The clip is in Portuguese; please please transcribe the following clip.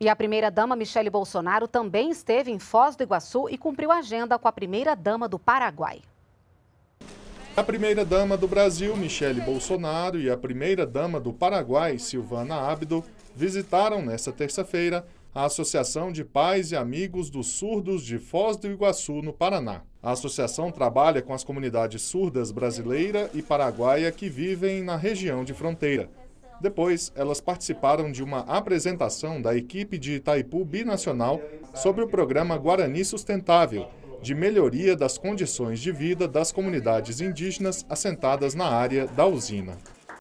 E a primeira-dama Michele Bolsonaro também esteve em Foz do Iguaçu e cumpriu agenda com a primeira-dama do Paraguai. A primeira-dama do Brasil, Michele Bolsonaro, e a primeira-dama do Paraguai, Silvana Abdo, visitaram nesta terça-feira a Associação de Pais e Amigos dos Surdos de Foz do Iguaçu, no Paraná. A associação trabalha com as comunidades surdas brasileira e paraguaia que vivem na região de fronteira. Depois, elas participaram de uma apresentação da equipe de Itaipu Binacional sobre o programa Guarani Sustentável, de melhoria das condições de vida das comunidades indígenas assentadas na área da usina.